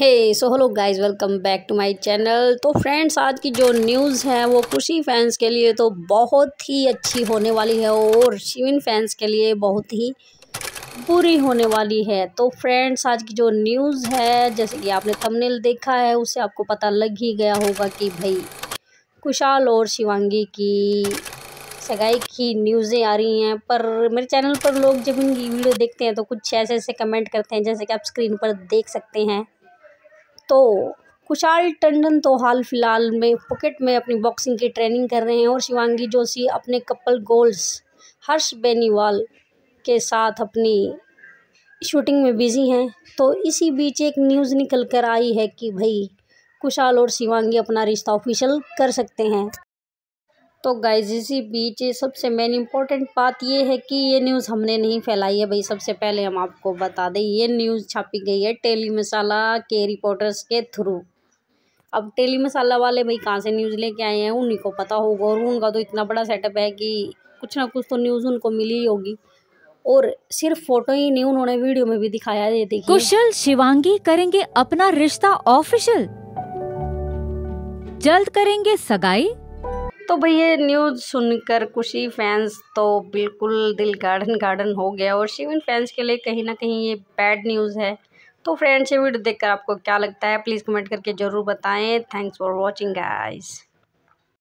hey so hello guys welcome back to my channel तो friends आज की जो न्यूज़ है वो खुशी फैंस के लिए तो बहुत ही अच्छी होने वाली है और शिविन फैंस के लिए बहुत ही बुरी होने वाली है तो फ्रेंड्स आज की जो न्यूज़ है जैसे कि आपने थंबनेल देखा है उससे आपको पता लग ही गया होगा कि भाई कुशाल और शिवांगी की सगाई की न्यूज़ें आ रही हैं पर मेरे चैनल पर लोग जब इनकी वीडियो देखते हैं तो कुछ ऐसे ऐसे कमेंट करते हैं जैसे कि आप स्क्रीन पर देख सकते हैं तो कुशाल टंडन तो हाल फिलहाल में पुकेट में अपनी बॉक्सिंग की ट्रेनिंग कर रहे हैं और शिवांगी जोशी अपने कपल गोल्स हर्ष बेनीवाल के साथ अपनी शूटिंग में बिजी हैं तो इसी बीच एक न्यूज़ निकल कर आई है कि भाई कुशाल और शिवांगी अपना रिश्ता ऑफिशियल कर सकते हैं तो गाइज इसी बीच सबसे मेन इम्पोर्टेंट बात ये है कि ये न्यूज़ हमने नहीं फैलाई है भाई सबसे पहले हम आपको बता दें ये न्यूज़ छापी गई है टेली मसाला के रिपोर्टर्स के थ्रू अब टेली मसाला वाले भाई कहाँ से न्यूज़ लेके आए हैं उन्हीं को पता होगा और उनका तो इतना बड़ा सेटअप है कि कुछ ना कुछ तो न्यूज़ उनको मिली होगी और सिर्फ फोटो ही नहीं उन्होंने वीडियो में भी दिखाया ये देखिए कुशल शिवांगी करेंगे अपना रिश्ता ऑफिशियल जल्द करेंगे सगाई तो भैया न्यूज़ सुनकर खुशी फैंस तो बिल्कुल दिल गार्डन गार्डन हो गया और शिविन फैंस के लिए कहीं ना कहीं ये बैड न्यूज़ है तो फ्रेंड्स ये वीडियो देखकर आपको क्या लगता है प्लीज़ कमेंट करके ज़रूर बताएं थैंक्स फॉर वॉचिंग गाइस